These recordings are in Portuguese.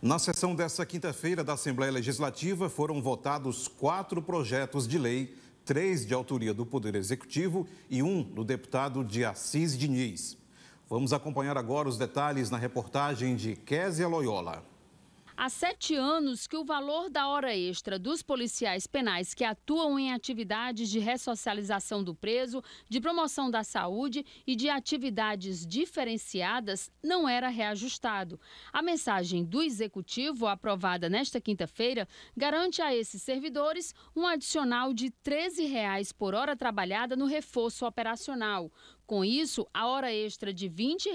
Na sessão desta quinta-feira da Assembleia Legislativa foram votados quatro projetos de lei, três de autoria do Poder Executivo e um do deputado de Assis Diniz. Vamos acompanhar agora os detalhes na reportagem de Késia Loyola. Há sete anos que o valor da hora extra dos policiais penais que atuam em atividades de ressocialização do preso, de promoção da saúde e de atividades diferenciadas não era reajustado. A mensagem do Executivo, aprovada nesta quinta-feira, garante a esses servidores um adicional de R$ 13 reais por hora trabalhada no reforço operacional. Com isso, a hora extra de R$ 20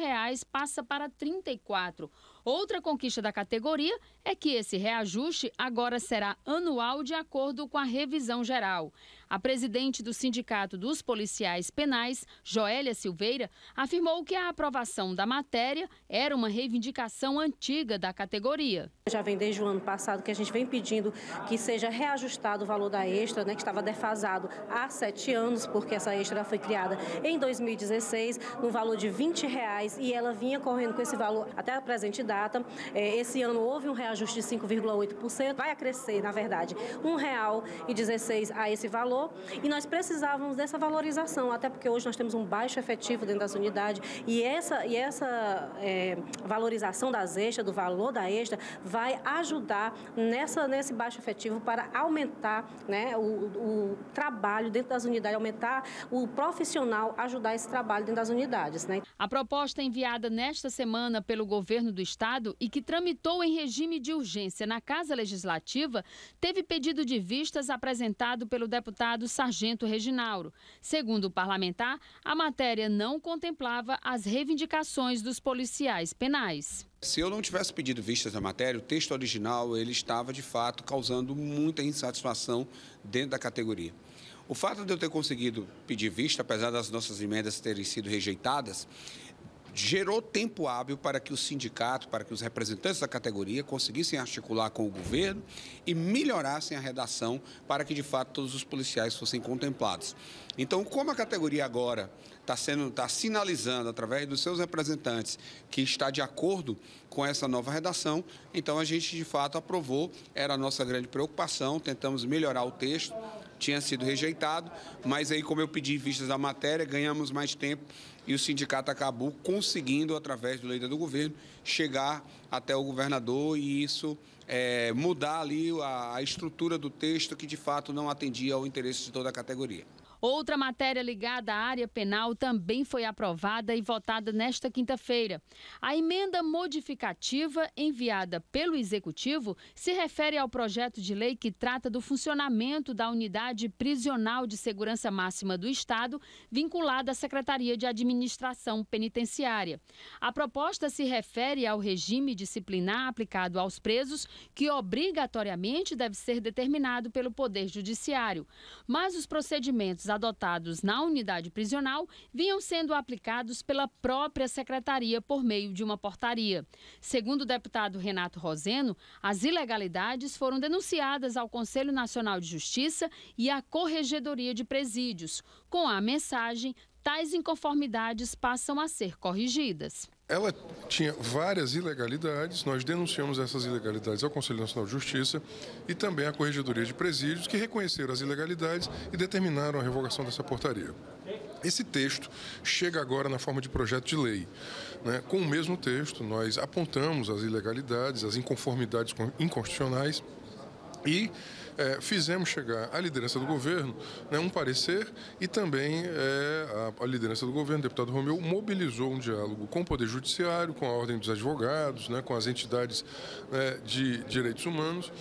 passa para R$ 34. Outra conquista da categoria é que esse reajuste agora será anual de acordo com a revisão geral. A presidente do Sindicato dos Policiais Penais, Joélia Silveira, afirmou que a aprovação da matéria era uma reivindicação antiga da categoria. Já vem desde o ano passado que a gente vem pedindo que seja reajustado o valor da extra, né, que estava defasado há sete anos, porque essa extra foi criada em 2016, no valor de 20 reais, e ela vinha correndo com esse valor até a presente data. É, esse ano houve um reajuste de 5,8%, vai acrescer, na verdade, R$ 1,16 a esse valor valor e nós precisávamos dessa valorização, até porque hoje nós temos um baixo efetivo dentro das unidades e essa, e essa é, valorização das extras, do valor da extra, vai ajudar nessa, nesse baixo efetivo para aumentar né, o, o trabalho dentro das unidades, aumentar o profissional, ajudar esse trabalho dentro das unidades. Né? A proposta é enviada nesta semana pelo governo do estado e que tramitou em regime de urgência na Casa Legislativa teve pedido de vistas apresentado pelo deputado deputado Sargento Reginauro. Segundo o parlamentar, a matéria não contemplava as reivindicações dos policiais penais. Se eu não tivesse pedido vistas da matéria, o texto original ele estava de fato causando muita insatisfação dentro da categoria. O fato de eu ter conseguido pedir vista, apesar das nossas emendas terem sido rejeitadas, gerou tempo hábil para que o sindicato, para que os representantes da categoria conseguissem articular com o governo e melhorassem a redação para que, de fato, todos os policiais fossem contemplados. Então, como a categoria agora está sendo, está sinalizando através dos seus representantes que está de acordo com essa nova redação, então a gente de fato aprovou, era a nossa grande preocupação, tentamos melhorar o texto tinha sido rejeitado, mas aí, como eu pedi vistas da matéria, ganhamos mais tempo e o sindicato acabou conseguindo, através do leito do governo, chegar até o governador e isso é, mudar ali a, a estrutura do texto que de fato não atendia ao interesse de toda a categoria. Outra matéria ligada à área penal também foi aprovada e votada nesta quinta-feira. A emenda modificativa enviada pelo Executivo se refere ao projeto de lei que trata do funcionamento da unidade prisional de segurança máxima do Estado, vinculada à Secretaria de Administração Penitenciária. A proposta se refere ao regime disciplinar aplicado aos presos, que obrigatoriamente deve ser determinado pelo Poder Judiciário. Mas os procedimentos adotados na unidade prisional vinham sendo aplicados pela própria secretaria por meio de uma portaria. Segundo o deputado Renato Roseno, as ilegalidades foram denunciadas ao Conselho Nacional de Justiça e à Corregedoria de Presídios, com a mensagem: tais inconformidades passam a ser corrigidas. Ela tinha várias ilegalidades, nós denunciamos essas ilegalidades ao Conselho Nacional de Justiça e também à Corregedoria de Presídios, que reconheceram as ilegalidades e determinaram a revogação dessa portaria. Esse texto chega agora na forma de projeto de lei. Né? Com o mesmo texto, nós apontamos as ilegalidades, as inconformidades inconstitucionais e é, fizemos chegar à liderança do governo né, um parecer e também é, a, a, liderança do governo, o deputado Romeu, mobilizou um diálogo com o Poder Judiciário, com a Ordem dos Advogados, né, com as entidades né, de direitos humanos.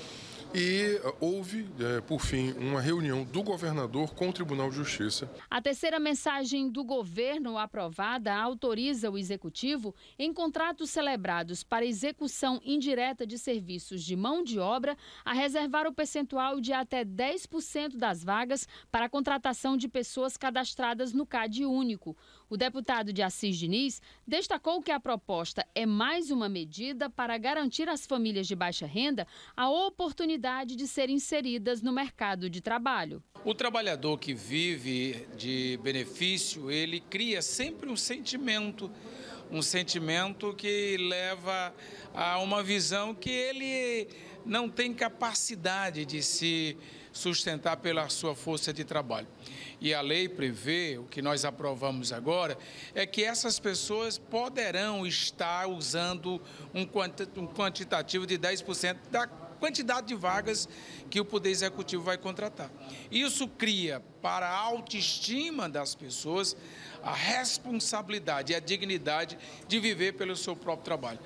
E eh, houve, eh, por fim, uma reunião do governador com o Tribunal de Justiça. A terceira mensagem do governo aprovada autoriza o executivo, em contratos celebrados para execução indireta de serviços de mão de obra, a reservar o percentual de até 10% das vagas para a contratação de pessoas cadastradas no CAD único. O deputado de Assis Diniz destacou que a proposta é mais uma medida para garantir às famílias de baixa renda a oportunidade oportunidade de ser inseridas no mercado de trabalho. O trabalhador que vive de benefício, ele cria sempre um sentimento, um sentimento que leva a uma visão que ele não tem capacidade de se sustentar pela sua força de trabalho. E a lei prevê, o que nós aprovamos agora, é que essas pessoas poderão estar usando um quantitativo de 10% da quantidade de vagas que o Poder Executivo vai contratar. Isso cria para a autoestima das pessoas a responsabilidade e a dignidade de viver pelo seu próprio trabalho.